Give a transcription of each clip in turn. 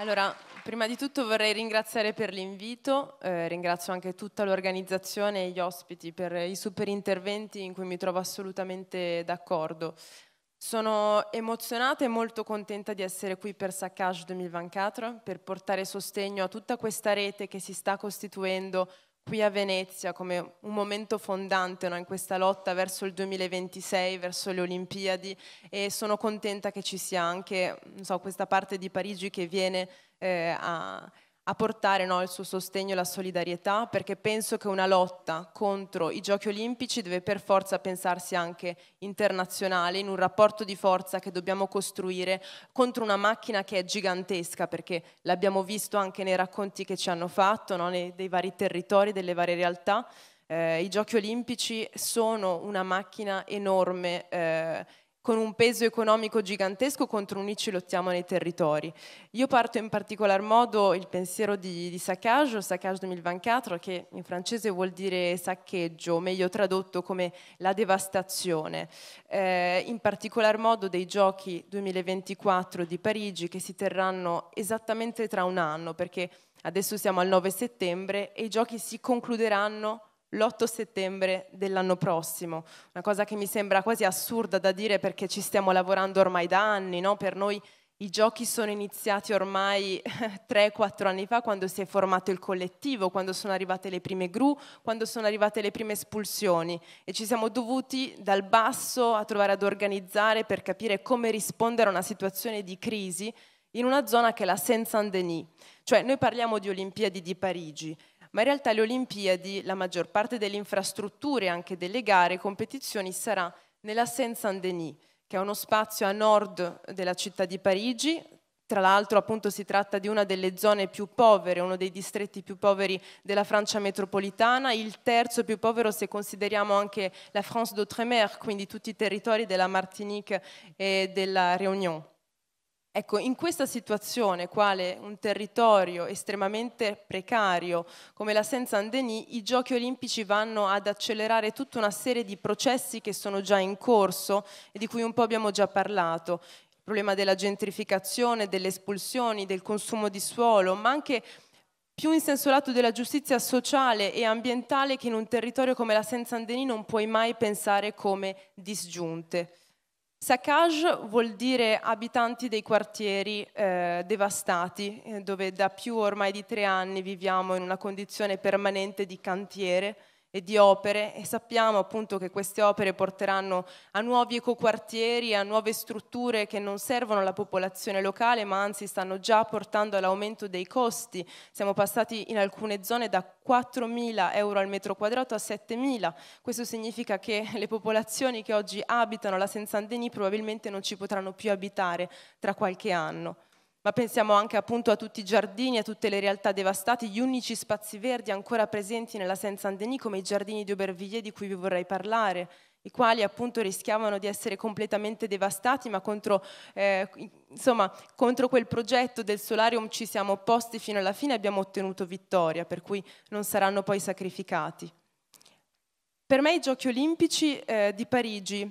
Allora, prima di tutto vorrei ringraziare per l'invito, eh, ringrazio anche tutta l'organizzazione e gli ospiti per i super interventi in cui mi trovo assolutamente d'accordo. Sono emozionata e molto contenta di essere qui per Saccage 2024 per portare sostegno a tutta questa rete che si sta costituendo qui a Venezia come un momento fondante no, in questa lotta verso il 2026, verso le Olimpiadi e sono contenta che ci sia anche so, questa parte di Parigi che viene eh, a a portare no, il suo sostegno e la solidarietà, perché penso che una lotta contro i giochi olimpici deve per forza pensarsi anche internazionale, in un rapporto di forza che dobbiamo costruire contro una macchina che è gigantesca, perché l'abbiamo visto anche nei racconti che ci hanno fatto, no, nei, dei vari territori, delle varie realtà. Eh, I giochi olimpici sono una macchina enorme. Eh, con un peso economico gigantesco contro cui ci lottiamo nei territori. Io parto in particolar modo il pensiero di, di saccaggio, saccaggio 2024, che in francese vuol dire saccheggio, o meglio tradotto come la devastazione, eh, in particolar modo dei giochi 2024 di Parigi che si terranno esattamente tra un anno, perché adesso siamo al 9 settembre e i giochi si concluderanno l'8 settembre dell'anno prossimo, una cosa che mi sembra quasi assurda da dire perché ci stiamo lavorando ormai da anni, no? per noi i giochi sono iniziati ormai 3-4 anni fa quando si è formato il collettivo, quando sono arrivate le prime gru, quando sono arrivate le prime espulsioni e ci siamo dovuti dal basso a trovare ad organizzare per capire come rispondere a una situazione di crisi in una zona che è la saint saint denis Cioè noi parliamo di Olimpiadi di Parigi, ma in realtà le Olimpiadi, la maggior parte delle infrastrutture, anche delle gare e competizioni, sarà nella Seine-Saint-Denis, che è uno spazio a nord della città di Parigi. Tra l'altro appunto si tratta di una delle zone più povere, uno dei distretti più poveri della Francia metropolitana, il terzo più povero se consideriamo anche la France d'Outre-mer, quindi tutti i territori della Martinique e della Réunion. Ecco, in questa situazione, quale un territorio estremamente precario come la Saint-Saint-Denis, i giochi olimpici vanno ad accelerare tutta una serie di processi che sono già in corso e di cui un po' abbiamo già parlato. Il problema della gentrificazione, delle espulsioni, del consumo di suolo, ma anche più in senso lato della giustizia sociale e ambientale che in un territorio come la Saint-Saint-Denis non puoi mai pensare come disgiunte. Sakaj vuol dire abitanti dei quartieri eh, devastati, eh, dove da più ormai di tre anni viviamo in una condizione permanente di cantiere, e di opere e sappiamo appunto che queste opere porteranno a nuovi ecoquartieri, a nuove strutture che non servono alla popolazione locale ma anzi stanno già portando all'aumento dei costi. Siamo passati in alcune zone da 4.000 euro al metro quadrato a 7.000. Questo significa che le popolazioni che oggi abitano la Senza saint probabilmente non ci potranno più abitare tra qualche anno ma pensiamo anche appunto a tutti i giardini, a tutte le realtà devastate, gli unici spazi verdi ancora presenti nella Saint-Saint-Denis come i giardini di Aubervilliers di cui vi vorrei parlare, i quali appunto rischiavano di essere completamente devastati, ma contro, eh, insomma, contro quel progetto del solarium ci siamo opposti fino alla fine e abbiamo ottenuto vittoria, per cui non saranno poi sacrificati. Per me i giochi olimpici eh, di Parigi,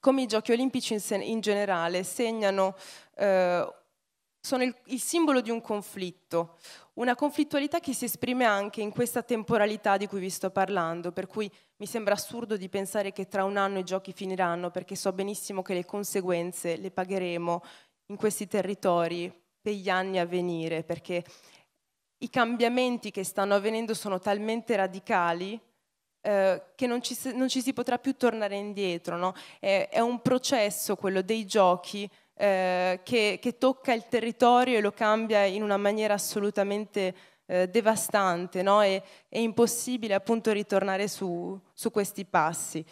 come i giochi olimpici in, in generale, segnano eh, sono il, il, simbolo di un conflitto, una conflittualità che si esprime anche in questa temporalità di cui vi sto parlando, per cui mi sembra assurdo di pensare che tra un anno i giochi finiranno, perché so benissimo che le conseguenze le pagheremo in questi territori per gli anni a venire, perché i cambiamenti che stanno avvenendo sono talmente radicali eh, che non ci, non ci, si potrà più tornare indietro. No? È, è un processo quello dei giochi eh, che, che, tocca il territorio e lo cambia in una maniera assolutamente eh, devastante, no? è, è impossibile appunto ritornare su, su questi passi.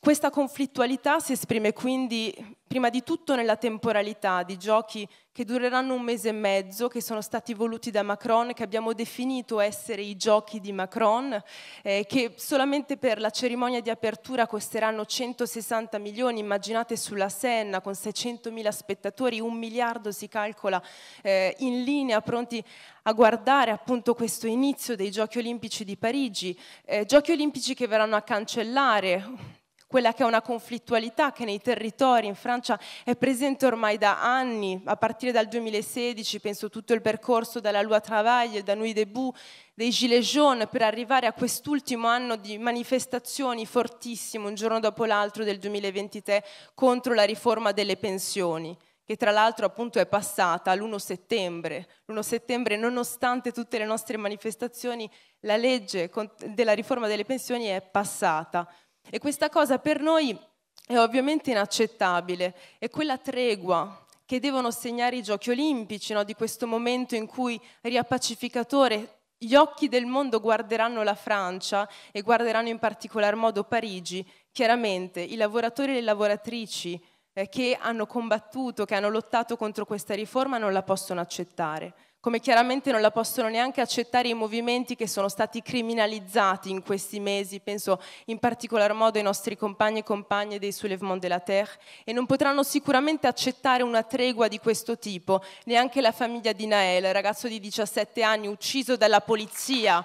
Questa conflittualità si esprime quindi prima di tutto nella temporalità di giochi che dureranno un mese e mezzo, che sono stati voluti da Macron, che abbiamo definito essere i giochi di Macron, eh, che solamente per la cerimonia di apertura costeranno 160 milioni, immaginate sulla Senna con 600 mila spettatori, un miliardo si calcola eh, in linea, pronti a guardare appunto questo inizio dei giochi olimpici di Parigi, eh, giochi olimpici che verranno a cancellare quella che è una conflittualità che nei territori in Francia è presente ormai da anni, a partire dal 2016, penso tutto il percorso dalla Loi Travail, da Nuit Debout, dei Gilets jaunes, per arrivare a quest'ultimo anno di manifestazioni fortissime, un giorno dopo l'altro del 2023, contro la riforma delle pensioni che tra l'altro appunto è passata l'1 settembre. L'1 settembre, nonostante tutte le nostre manifestazioni, la legge della riforma delle pensioni è passata. E questa cosa per noi è ovviamente inaccettabile, è quella tregua che devono segnare i giochi olimpici, no? di questo momento in cui riappacificatore gli occhi del mondo guarderanno la Francia e guarderanno in particolar modo Parigi, chiaramente i lavoratori e le lavoratrici eh, che hanno combattuto, che hanno lottato contro questa riforma non la possono accettare come chiaramente non la possono neanche accettare i movimenti che sono stati criminalizzati in questi mesi, penso in particolar modo ai nostri compagni e compagne dei Soulèvements de la Terre, e non potranno sicuramente accettare una tregua di questo tipo, neanche la famiglia di Nael, ragazzo di 17 anni ucciso dalla polizia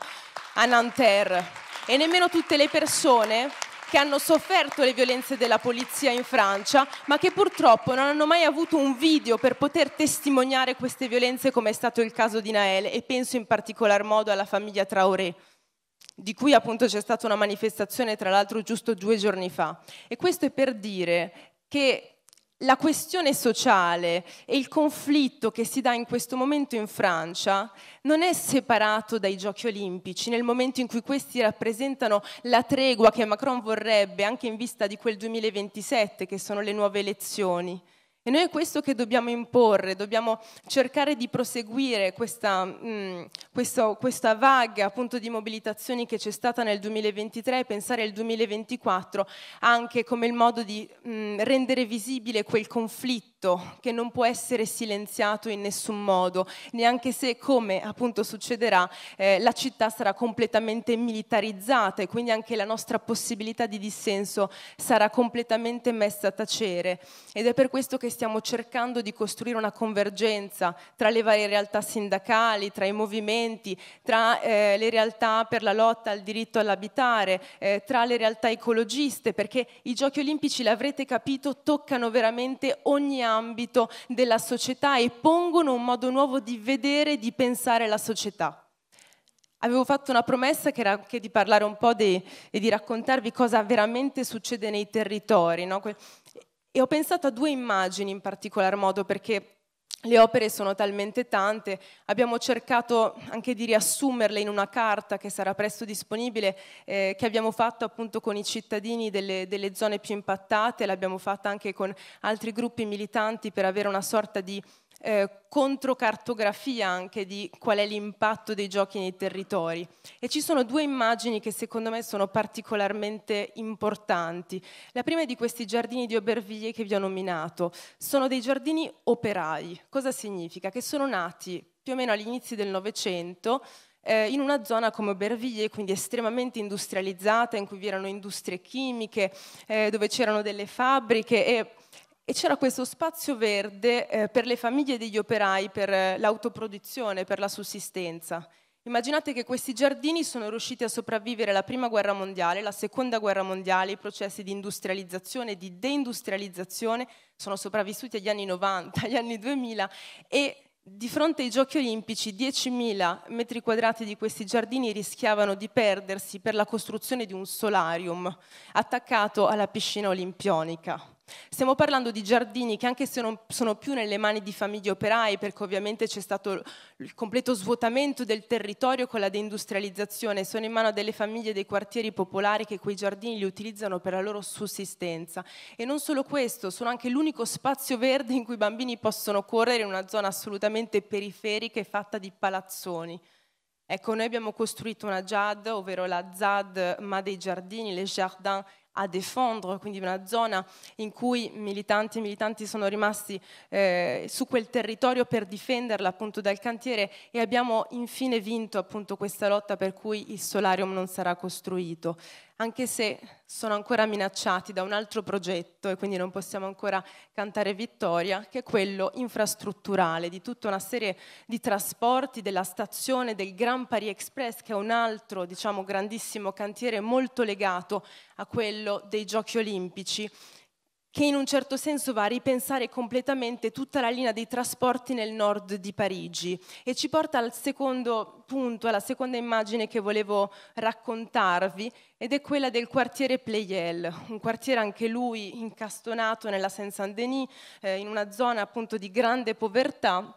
a Nanterre, e nemmeno tutte le persone che hanno sofferto le violenze della polizia in Francia, ma che purtroppo non hanno mai avuto un video per poter testimoniare queste violenze come è stato il caso di Nael e penso in particolar modo alla famiglia Traoré di cui appunto c'è stata una manifestazione tra l'altro giusto due giorni fa. E questo è per dire che la questione sociale e il conflitto che si dà in questo momento in Francia non è separato dai giochi olimpici, nel momento in cui questi rappresentano la tregua che Macron vorrebbe anche in vista di quel 2027 che sono le nuove elezioni. E noi è questo che dobbiamo imporre, dobbiamo cercare di proseguire questa, mh, mm, questo, questa vaga appunto di mobilitazioni che c'è stata nel 2023 e pensare al 2024 anche come il modo di mh, mm, rendere visibile quel conflitto scritto che non può essere silenziato in nessun modo, neanche se, come appunto succederà, eh, la città sarà completamente militarizzata e quindi anche la nostra possibilità di dissenso sarà completamente messa a tacere. Ed è per questo che stiamo cercando di costruire una convergenza tra le varie realtà sindacali, tra i movimenti, tra eh, le realtà per la lotta al diritto all'abitare, eh, tra le realtà ecologiste, perché i giochi olimpici, l'avrete capito, toccano veramente ogni ambito ambito della società e pongono un modo nuovo di vedere e di pensare la società. Avevo fatto una promessa che era anche di parlare un po' de, e di raccontarvi cosa veramente succede nei territori. No? E ho pensato a due immagini in particolar modo perché le opere sono talmente tante, abbiamo cercato anche di riassumerle in una carta che sarà presto disponibile, eh, che abbiamo fatto appunto con i cittadini delle, delle zone più impattate, l'abbiamo fatta anche con altri gruppi militanti per avere una sorta di eh, controcartografia anche di qual è l'impatto dei giochi nei territori. E ci sono due immagini che secondo me sono particolarmente importanti. La prima è di questi giardini di Aubervilliers che vi ho nominato. Sono dei giardini operai. Cosa significa? Che sono nati più o meno agli inizi del Novecento eh, in una zona come Aubervilliers, quindi estremamente industrializzata, in cui vi erano industrie chimiche, eh, dove c'erano delle fabbriche e e c'era questo spazio verde eh, per le famiglie degli operai, per eh, l'autoproduzione, per la sussistenza. Immaginate che questi giardini sono riusciti a sopravvivere alla Prima Guerra Mondiale, la Seconda Guerra Mondiale, i processi di industrializzazione e di deindustrializzazione sono sopravvissuti agli anni 90, agli anni 2000 e di fronte ai giochi olimpici 10.000 metri quadrati di questi giardini rischiavano di perdersi per la costruzione di un solarium attaccato alla piscina olimpionica. Stiamo parlando di giardini che anche se non sono più nelle mani di famiglie operai, perché ovviamente c'è stato il completo svuotamento del territorio con la deindustrializzazione, sono in mano delle famiglie dei quartieri popolari che quei giardini li utilizzano per la loro sussistenza. E non solo questo, sono anche l'unico spazio verde in cui i bambini possono correre in una zona assolutamente periferica e fatta di palazzoni. Ecco, noi abbiamo costruito una JAD, ovvero la ZAD, ma dei giardini, les jardins a defondre, quindi una zona in cui militanti e militanti sono rimasti eh, su quel territorio per difenderla appunto dal cantiere e abbiamo infine vinto appunto questa lotta per cui il solarium non sarà costruito anche se sono ancora minacciati da un altro progetto e quindi non possiamo ancora cantare vittoria, che è quello infrastrutturale, di tutta una serie di trasporti, della stazione del Grand Paris Express, che è un altro diciamo, grandissimo cantiere molto legato a quello dei Giochi Olimpici che in un certo senso va a ripensare completamente tutta la linea dei trasporti nel nord di Parigi e ci porta al secondo punto, alla seconda immagine che volevo raccontarvi ed è quella del quartiere Pleyel, un quartiere anche lui incastonato nella Saint-Saint-Denis, eh, in una zona appunto di grande povertà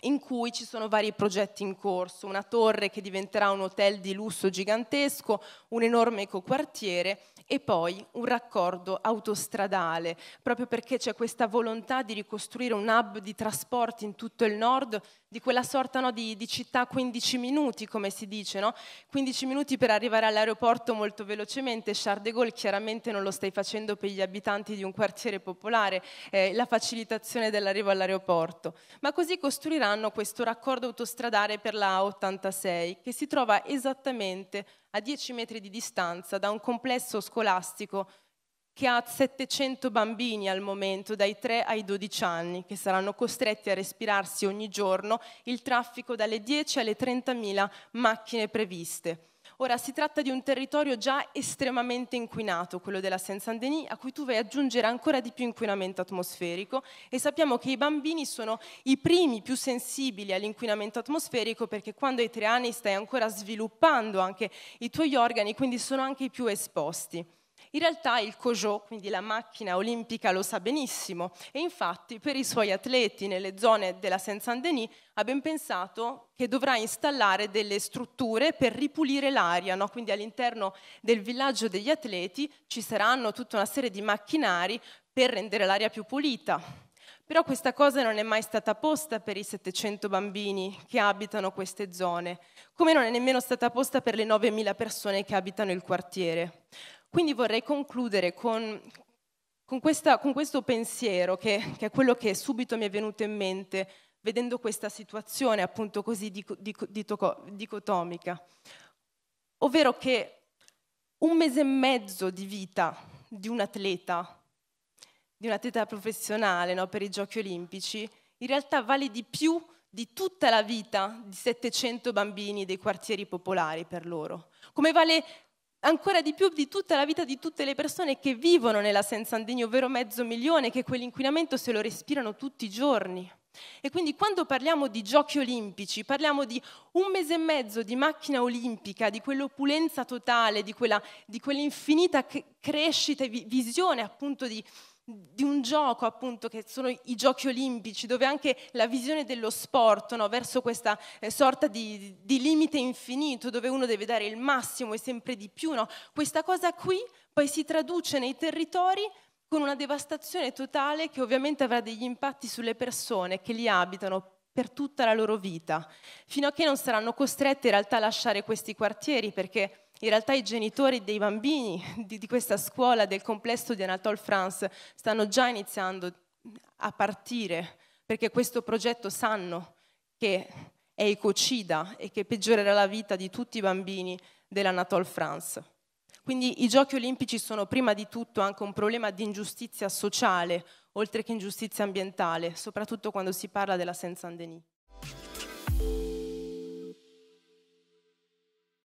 in cui ci sono vari progetti in corso, una torre che diventerà un hotel di lusso gigantesco, un enorme ecoquartiere e poi un raccordo autostradale, proprio perché c'è questa volontà di ricostruire un hub di trasporti in tutto il nord, di quella sorta no, di, di, città 15 minuti, come si dice, no? 15 minuti per arrivare all'aeroporto molto velocemente, Charles de Gaulle chiaramente non lo stai facendo per gli abitanti di un quartiere popolare, eh, la facilitazione dell'arrivo all'aeroporto, ma così costruiranno questo raccordo autostradale per la A86 che si trova esattamente a 10 metri di distanza da un complesso scolastico che ha 700 bambini al momento dai 3 ai 12 anni che saranno costretti a respirarsi ogni giorno il traffico dalle 10 alle 30.000 macchine previste. Ora, si tratta di un territorio già estremamente inquinato, quello della Saint-Saint-Denis, a cui tu vai ad aggiungere ancora di più inquinamento atmosferico e sappiamo che i bambini sono i primi più sensibili all'inquinamento atmosferico perché quando hai tre anni stai ancora sviluppando anche i tuoi organi, quindi sono anche i più esposti. In realtà il Kojo, quindi la macchina olimpica, lo sa benissimo e infatti per i suoi atleti nelle zone della Saint-Saint-Denis ha ben pensato che dovrà installare delle strutture per ripulire l'aria, no? quindi all'interno del villaggio degli atleti ci saranno tutta una serie di macchinari per rendere l'aria più pulita. Però questa cosa non è mai stata posta per i 700 bambini che abitano queste zone, come non è nemmeno stata posta per le 9.000 persone che abitano il quartiere. Quindi vorrei concludere con, con, questa, con questo pensiero, che, che, è quello che subito mi è venuto in mente vedendo questa situazione appunto così dicotomica, ovvero che un mese e mezzo di vita di un atleta, di un atleta professionale no, per i giochi olimpici, in realtà vale di più di tutta la vita di 700 bambini dei quartieri popolari per loro, come vale ancora di più di tutta la vita di tutte le persone che vivono nella senza Sandegno, ovvero mezzo milione, che quell'inquinamento se lo respirano tutti i giorni. E quindi quando parliamo di giochi olimpici, parliamo di un mese e mezzo di macchina olimpica, di quell'opulenza totale, di, quella, di quell'infinita crescita e visione appunto di, di un gioco appunto che sono i giochi olimpici dove anche la visione dello sport no, verso questa eh, sorta di, di, limite infinito dove uno deve dare il massimo e sempre di più no? questa cosa qui poi si traduce nei territori con una devastazione totale che ovviamente avrà degli impatti sulle persone che li abitano per tutta la loro vita fino a che non saranno costrette in realtà a lasciare questi quartieri perché in realtà i genitori dei bambini di, di questa scuola, del complesso di Anatole France, stanno già iniziando a partire perché questo progetto sanno che è ecocida e che peggiorerà la vita di tutti i bambini dell'Anatole France. Quindi i giochi olimpici sono prima di tutto anche un problema di ingiustizia sociale, oltre che ingiustizia ambientale, soprattutto quando si parla della Saint-Saint-Denis.